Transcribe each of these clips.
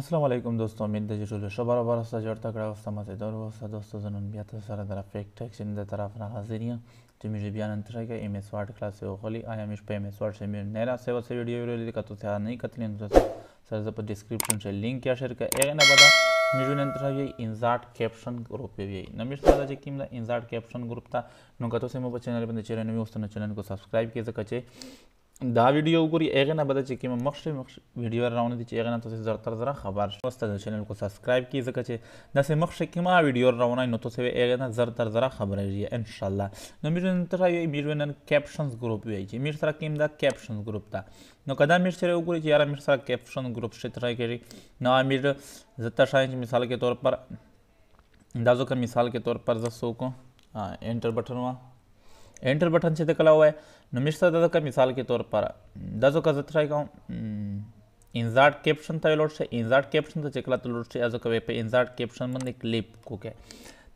السلام علیکم دوستو امید ده چې ټول ښه برابر اوسه جوړ تکړه اوسه مزیدار اوسه دوستو زه نن بیا تاسو سره د رافیک ټیکشن د طرف نه حاضر یم چې موږ بیا نن تر کې ایم ایس وارډ کلاس یو غلی آی ایم ایس په ایم ایس وارډ سمیر نه را سیو سره ویډیو ویل لیکه تاسو نه کتلی نو تاسو سره زه په ډیسکریپشن کې لینک یا شیر کې اغه نه بدا موږ نن تر کې انزارټ کیپشن ګروپ یې وی نو موږ سره چې کیم انزارټ کیپشن ګروپ تا نو که تاسو مو په چینل باندې چیرې نو اوسه نو چینل کو سبسکرایب کې زکه چې دا ویډیو وګوري هغه نه بده چې کوم مخشه مخ ویډیو راوونه دي چې هغه نه تاسو زر تر زر خبر شو تاسو د چینل کو سبسکرایب کی ځکه چې دا سه مخشه کومه ویډیو راوونه نو تاسو هغه نه زر تر زر خبر لري ان شاء الله نو موږ نن تر یو ویډیو نن کیپشنز ګروپ وی چې موږ سره کوم دا کیپشنز ګروپ تا نو کدا موږ سره وګوري چې یار موږ سره کیپشن ګروپ شته ترای کړي نو موږ زتا شاین مثال کے طور پر اندازوں کا مثال کے طور پر زسو کو ہاں انٹر بٹن ہوا enter button से निकला हुआ है नमिश्ता दादा का मिसाल के तौर पर दाजो का जत्रा गाँव हम्म, इंजार्ट कैप्शन था लौट से इंजार्ट कैप्शन तो चिकला तो लौट से आज कवे पे इंजार्ट कैप्शन बंद क्लिप को क्या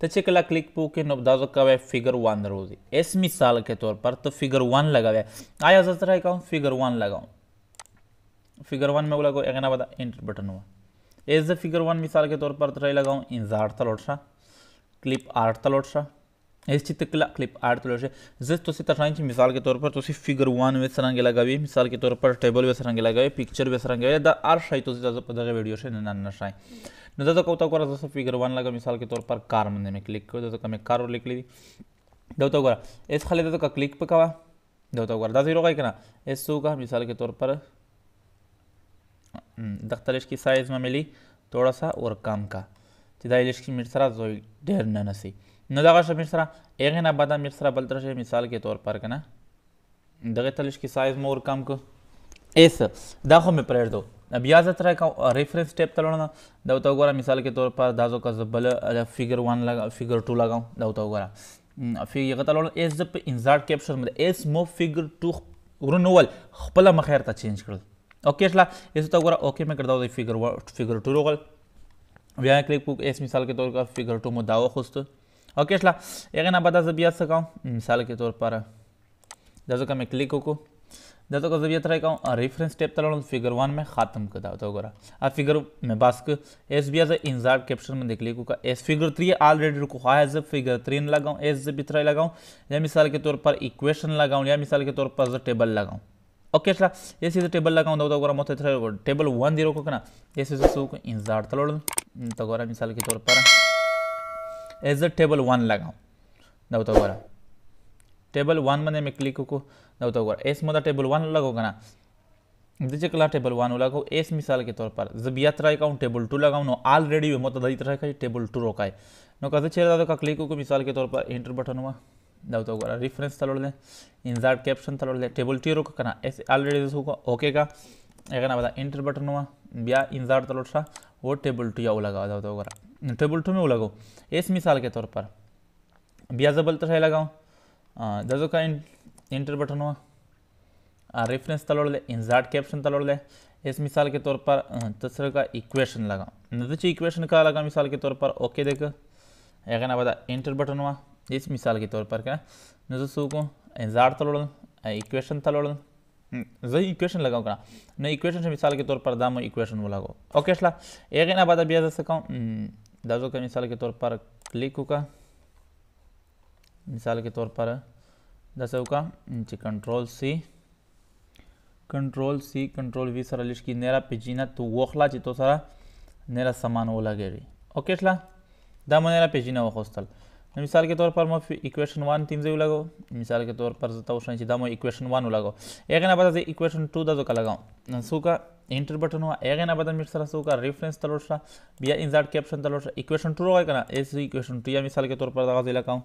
तो चिकला क्लिक पो के नब दाजो कवे फिगर वन रोजी इस मिसाल के तौर पर तो फिगर वन लगा हुआ है आया जत्रा है कहूँ फिगर वन लगाऊँ फिगर वन में लगाओ एक ना बता एंटर बटन हुआ एज द फिगर वन मिसाल के तौर पर तो लगाऊ इंजार्ट था लौट सा क्लिप आर्ट था लौट सा इस चित्रकला आर्ट से जिस तुम तटाणी मिसाल के तौर पर तुम फिगर वन वे सरंगे लगावी मिसाल के तौर पर टेबल वे सरंगे लगावी पिक्चर वे सरंगे या आर शाही तुम दगे वीडियो से नाना शाही न तो कौता करा जसं फिगर वन लगा मिसाल के तौर पर कार मध्ये मी क्लिक करू जसं का मी कारवर लिखली दवता करा एस खाली देतो का क्लिक पकावा दवता करा दादा हिरो काय करा एस सो का मिसाल के तौर पर दख्तलिश की साइज में मिली थोड़ा सा और काम का सीधा इलिश की मिर्सरा जो डेर न नसी نو دغه شمیر سره هغې نه بعد هم سره بل تر مثال کې طور پر که نه دغې تلش کې سایز مور کم کو ایس دا خو مې پرېږدو بیا زه ترای کوم ریفرنس ټیپ ته لوړم دا ورته وګوره مثال کې طور پر دا زه که زه بل فیګر ون لګ فیګر ټو لګوم دا ورته وګوره فیګر هغه ته لوړم ایس زه په انزارټ کیپشن باندې ایس مو فیګر ټو ورنول خپله مخ هېرته چینج کړل اوکې شله ایس ته وګوره اوکې مې کړدا د فیګر فیګر ټو روغل بیا کلیک وکړو ایس مثال کې طور پر فیګر ټو مو دا وخوسته ओकेशला ಈಗ ನಾ ಬದಾ ಜಬಿಯತ್ ಸಕಾಂ ಮಿಸಾಲ್ ಕೆ ತೌರ್ ಪರ जैसे का मैं क्लिक को जैसे का जबियत रहा कहूँ रिफरेंस टेप तला फिगर वन में ख़त्म कर दाता गोरा आ फिगर में बस एस बी एज इंजार कैप्शन में देख ली का एस फिगर थ्री ऑलरेडी रुको हा एज फिगर थ्री में लगाऊँ एस भी रहा लगाऊँ या मिसाल के तौर पर इक्वेशन लगाऊँ या मिसाल के तौर पर टेबल लगाऊँ ओके अच्छा ये सीधे टेबल लगाऊँ दाता गोरा मत टेबल वन दी रोको ना ये सीधे इंजार तला तो गोरा मिसाल के तौर पर एज अ टेबल वान लगाऊँ दावता गोरा टेबल वन मैंने में क्लिक को दावता गोरा एस मैं टेबल वान लगोगा ना कला टेबल वन लगाओ एस मिसाल के तौर पर जब यात्रा अकाउंट टेबल टू लगाओ नो ऑलरेडी वे मत दई तरह टेबल टू रोका है नो कहते छे दादा का क्लिक को मिसाल के तौर पर इंटर बटन हुआ दावता गोरा रिफरेंस तलोड़ ले इंसर्ट कैप्शन तलोड़ ले टेबल टू रोक करना एस ऑलरेडी ओके का एक ना बता इंटर बटन हुआ ब्या इंसर्ट तलोड़ सा वो टेबल टू याओ लगा दावता गोरा ट्रिपल टू में वो लगाओ इस मिसाल के तौर पर ब्याज जबल तरह तो लगाओ दसो का इंटर बटन हुआ रेफरेंस तलोड़ ले इंजार्ट कैप्शन तलोड़ ले इस मिसाल के तौर पर तसर का इक्वेशन लगाओ नदी इक्वेशन का लगा मिसाल के तौर पर ओके देख एक ना पता इंटर बटन हुआ इस मिसाल के तौर पर क्या नजर सू को इंजार तलोड़ इक्वेशन तलोड़ जही इक्वेशन लगाओ करा नहीं इक्वेशन से मिसाल के तौर पर दाम इक्वेशन वो लगाओ ओके एक ना बता ब्याज सकाऊँ दाजो का मिसाल के तौर पर क्लिक हुआ मिसाल के तौर पर जैसे हुआ नीचे control C control C control V सारा लिस्ट की नेरा पेजीना तो वोखला ची तो सारा नेरा सामान ओला गेरी ओके इसला दामो नेरा पेजीना वोखोस्तल मिसाल के तौर पर मैं इक्वेशन वन तीन जो लगाओ मिसाल के तौर पर तो उसने मैं इक्वेशन वन लगाओ एक ना बता इक्वेशन टू दा जो का लगाओ सू का एंटर बटन हुआ एक ना बता मिट सू का रेफरेंस तलोटा बिया इंजार्ट कैप्शन तलोटा इक्वेशन टू होगा ना इस इक्वेशन टू या मिसाल के तौर पर दगा लगाओ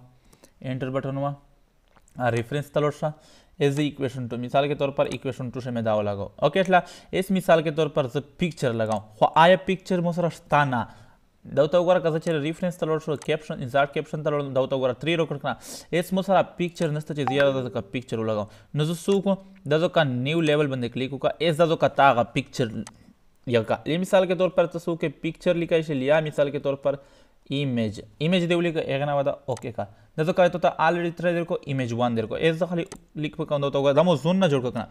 इंटर बटन हुआ रेफरेंस तलोटा एज इक्वेशन टू मिसाल के तौर पर इक्वेशन टू से मैं दाव लगाओ ओके इस मिसाल के तौर पर जो पिक्चर लगाओ आया पिक्चर मोसरा ताना ದೌತವಗೋರ ಕಸಚೇರಿ ರೀಫ್ಲೆನ್ಸ್ ತಲೋಡ್ಸೋ ಕ್ಯಾಪ್ಷನ್ ಇನ್ಸಾರ್ಟ್ ಕ್ಯಾಪ್ಷನ್ ತಲೋಡ್ ದೌತವಗೋರ ತ್ರೀ ರೋಕಡ್ಕಣ ಎಸ್ ಮುಸರ पिक्चर नस्तचे जियादा दजो का पिक्चर लगाओ नजो सू को दजो का न्यू लेवल बंदे क्लिक का एस दजो का तागा पिक्चर यका ये मिसाल के तौर पर तो सू के पिक्चर लिखा इसे लिया मिसाल के तौर पर इमेज इमेज देवली का एगना वादा ओके का दजो का तो ऑलरेडी त्रे देर को इमेज वन देर को एस खाली लिख पे कंदो तो दमो जोन ना जोड़ कना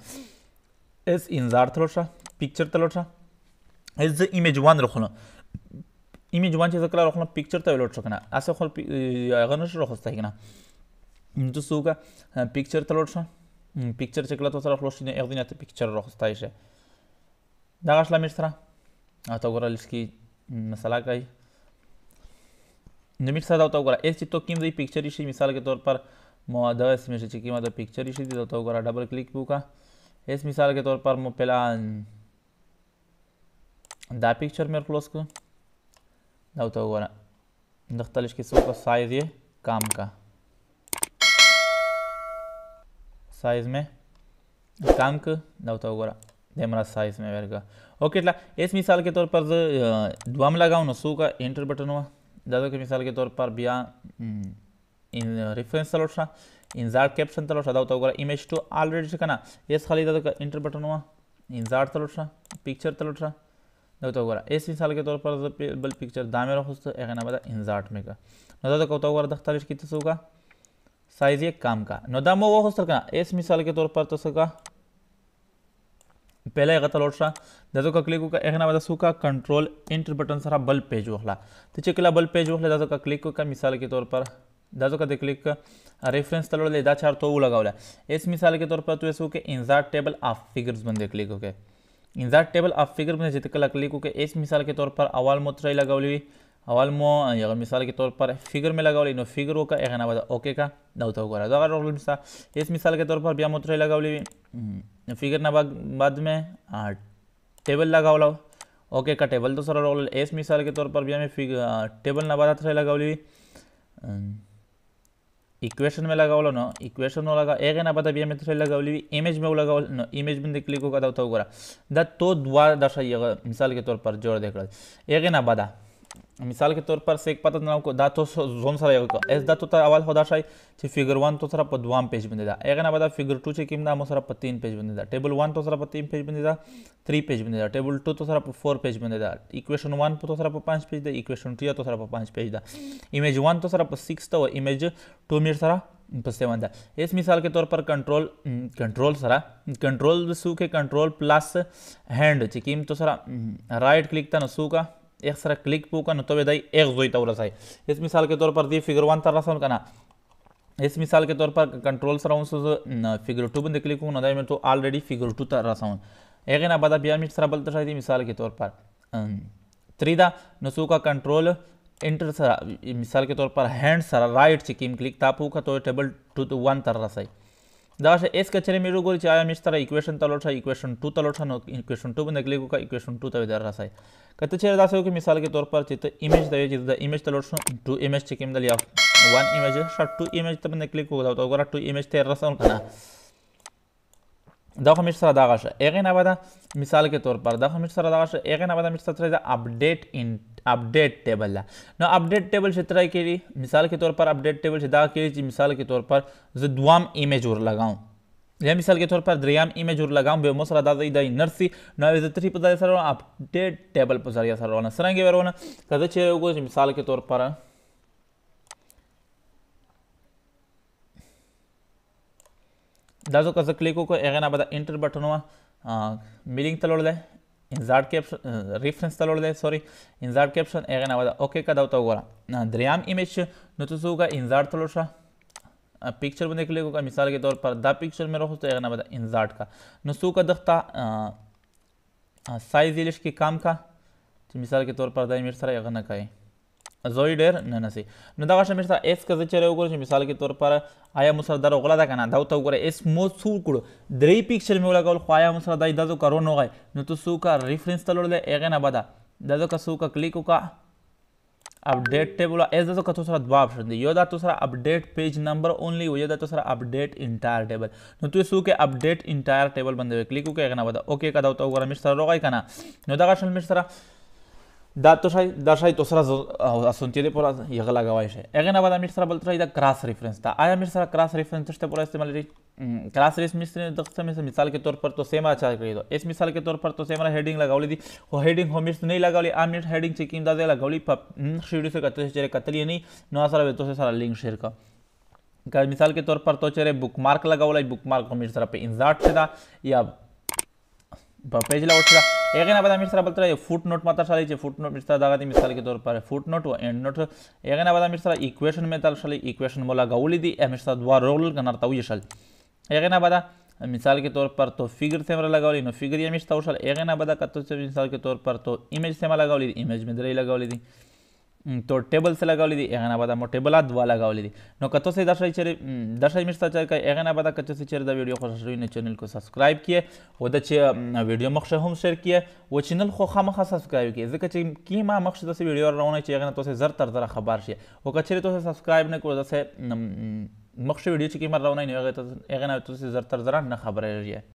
एस इंजार थलोसा पिक्चर तलोसा एस इमेज वन रखो ایمیج باندې چې کله خپل پکچر ته ولوټ شکنه اسه خپل هغه نشو راخسته کنه نو څه وکړه پکچر ته لوټ شه پکچر چې کله تاسو راخلو شینه یو دینه ته پکچر راخسته شي دا غشل مې سره اته وګوره لسکی مثلا کوي نو میټ ساده او وګوره اس چې تو کیم دی پکچر شي مثال کے طور پر مو دا اس میں چې کیم دا پکچر شي دی تو وګوره ډبل کلک وکړه اس مثال کے طور پر مو پلان دا پکچر مې کلوز کړ نوتوغونا نختار ايش كيسوق السايز ये काम का साइज में काम का नवतोगोरा देमरा साइज में वेरगा ओके इतना इस मिसाल के तौर पर दुआम लगाओ सू का इंटर बटन हुआ दादो के मिसाल के तौर पर बिया इन रेफरेंस तलो था इंजार्ट कैप्शन तलो था दावता होगा इमेज तो ऑलरेडी ठिकाना ये खाली दादो का इंटर बटन हुआ इंजार्ट तलो था पिक्चर तलो था ನೋಡ್ತಾ ಹೋಗೋರ ಎ ಸಿ ಸಾಲ್ಗೆ ತೋರ್ ಪರ್ ಬಲ್ ಪಿಕ್ಚರ್ ದಾಮೇರ ಹೊಸ್ತು ಏನ ಬದ ಇನ್ಸಾರ್ಟ್ ಮೇಗ ನೋಡೋದು साइज ये काम का नोदामो वो हो सका मिसाल के तौर पर तो सका पहला एक तलोट सा दादो का क्लिक का एक ना सूखा कंट्रोल इंटर बटन सारा बल पेज वखला तो चिकला बल पेज वखला दादो का क्लिक का मिसाल के तौर पर दादो का क्लिक रेफरेंस तलो ले दा चार तो वो लगावला एस मिसाल के तौर पर तो ऐसे हो के इंजार टेबल ऑफ फिगर्स बंदे क्लिक हो गए इंजार्ट टेबल आप फिगर में जितक लकली को क्योंकि इस मिसाल के तौर पर अवाल लगा ली अवाल मो अगर मिसाल के तौर पर फिगर में ली नो फिगर हो का एना बता ओके का ना उतर गोरा अगर रोल मिसाल इस मिसाल के तौर पर ब्या मोत्रा लगावली फिगर हम्म, ना बाद में टेबल लगा लो ओके का टेबल दूसरा रोल इस मिसाल के तौर पर ब्या में फिगर टेबल ना बाद लगा ली इक्वेशन में लगावलो ना इक्वेशन में लगा एक ना बता भी हमें तो लगावली इमेज में लगावल ना इमेज में देख क्लिक होगा तो होगा द तो द्वारा दर्शाइएगा मिसाल के तौर पर जोर देख रहा है एक ना बता مثال کے طور پر سیک پتہ ناو کو دا تو زوم سره یو اس دا تو ته اول خدا شای چې فیګر 1 تو سره په دوام پیج باندې دا اغه نه بعد فیګر 2 چې کیم دا مو سره په 3 پیج باندې دا ټیبل 1 تو سره په 3 پیج باندې دا 3 پیج باندې دا ټیبل 2 تو سره په 4 پیج باندې دا ایکویشن 1 تو سره په 5 پیج دا ایکویشن 3 تو سره په 5 پیج دا ایمیج 1 تو سره په 6 ته او ایمیج 2 میټر سره په 7 دا اس مثال के तौर पर कंट्रोल कंट्रोल सारा कंट्रोल सू के कंट्रोल प्लस हैंड चिकीम तो सारा राइट क्लिक था ना सू का एक सारा क्लिक पे होगा न तो दाई एक जोईता रसाई इस मिसाल के तौर पर दी फिगर वन तर रसा ना इस मिसाल के तौर पर कंट्रोल सरा फिगर टू बंद क्लिक हूँ ना मैं तो ऑलरेडी फिगर टू तर रसा एक ना बदा बिया मिट सरा बल तर दी मिसाल के तौर पर त्रीदा नसू का कंट्रोल इंटर सरा मिसाल के तौर पर हैंड सरा राइट सिक्किम क्लिक ताप होगा तो टेबल टू वन तर रसाई ದಾಶ ಎಸ್ ಕಚೇರಿ ಮೇರು ಗೋರಿ ಚಾಯ ಮಿಸ್ತರ ಇಕ್ವೇಷನ್ ತಲೋಟ इक्वेशन टू तलोटा नो इक्वेशन टू में निकले का इक्वेशन टू तवे दर रसाई कहते चेहरे दास हो कि मिसाल के तौर पर चित्र इमेज दवे चित्र इमेज तलोट टू इमेज चेक दलिया one image shot two image तब निकले को तो अगर टू इमेज तेर रसा उनका دا خو موږ سره دا غاشه اغه نه ودا مثال کې تور پر دا خو موږ سره دا غاشه اغه نه ودا موږ سره دا اپډیټ ان اپډیټ ټیبل نو اپډیټ ټیبل چې ترای کړي مثال کې تور پر اپډیټ ټیبل چې دا کړي چې مثال کې تور پر زه دوام ایمیج ور لگاؤں یا مثال के तौर पर द्रियाम इमेज और लगाऊं बे मसला दादा इदा नर्सी नवे थ्री पर दादा सर अपडेट टेबल पर सर या सर रोना सरंगे वेरोना कदे छे को मिसाल के तौर पर دا ځکه زه کلیک وکړ هغې نه به دا انټر بټن وه میلینګ ته لوړ دی انزارټ کیپشن ریفرنس ته لوړ دی سوري انزارټ کیپشن هغې نه به دا اوکې که دا ورته وګوره دریم ایمیج نو ته څه وکړه انزارټ ته لوړ شه पिक्चर बने क्लिक होगा मिसाल के तौर पर द पिक्चर में रहो तो एक ना बता इंजार्ट का नसू का दख्ता साइज इलिश के काम का तो मिसाल के तौर पर द इमेज सारा एक ना कहे زوی ډیر نه نسی نو دا غشمه چې اس کزه چره وګورئ چې مثال کې تور پر آیا مصدر غلا دا کنه دا ته وګورئ اس مو څو کړو درې پکچر مې ولګول خو آیا مصدر دا دازو کرو نه غي نو ته سو کا ریفرنس تلول اغه نه بدا دازو کا سو کا کلیک وکا अपडेट टेबल एज जो का दूसरा दो ऑप्शन दी यो दा दूसरा अपडेट पेज नंबर ओनली यो दा दूसरा अपडेट इंटायर टेबल नो तो सु के अपडेट इंटायर टेबल बंदे क्लिक को के ना बता ओके का दाव तो अगर मिस्टर रोगाई कना नो दा का मिस्टर دا تو شای دا شای تو سره اسونتی دی پورا یغه لګوای شي هغه نه بعد امیر سره بل تر دا کراس ریفرنس دا آیا امیر سره کراس ریفرنس تشته پورا استعمال لري کراس ریس मिस्र د خپل مثال के तौर पर तो सेम आचार करी दो इस मिसाल के तौर पर तो सेम हेडिंग लगावली दी हो हेडिंग हो मिस्र नहीं लगावली आ मिस्र हेडिंग चेक इम दादा लगावली पप शिडी से कतले चेरे कतली नहीं नवा सारा वेतो से सारा लिंक शेयर का का मिसाल के तौर पर तो चेरे बुकमार्क लगावला बुकमार्क हो मिस्र पे इंसर्ट से या पेज लाउट से एगेन आबाद हम इस तरह बोलते हैं फुट नोट मात्रा साली है फुट नोट इस तरह दागा मिसाल के तौर पर फुट नोट व एंड नोट एगेन आबाद हम इस तरह इक्वेशन में ताल साली इक्वेशन मोला गौली दी हम इस तरह दुआ रोल गनर ताऊ ये साल एगेन आबाद मिसाल के तौर पर तो फिगर से हमारा लगावली नो फिगर ये हम इस तरह साल एगेन आबाद कत्तो से मिसाल के तौर पर तो इमेज से हमारा लगावली इमेज में दरे लगावली दी તો ટેબલ સે લગાવલી દી એના બાદ મો ટેબલ આ દવા લગાવલી દી નો કતો સે દર્શાઈ ચરે દર્શાઈ મિસ્તા ચર કે એના બાદ કતો સે ચરે દ વિડિયો ખુશ રહીને ચેનલ કો સબસ્ક્રાઇબ કિયે ઓદ ચે વિડિયો મખશ હમ શેર કિયે ઓ ચેનલ ખો ખામ ખાસ સબસ્ક્રાઇબ કિયે જકે ચે કી માં મખશ દસે વિડિયો રાવણે ચે એના તો સે જર તર તર ખબર છે ઓ કચરે તો સે સબસ્ક્રાઇબ ને કો દસે مخشه ویډیو چې کې مر راونه نه هغه ته هغه نه تاسو زر تر زر نه خبره لري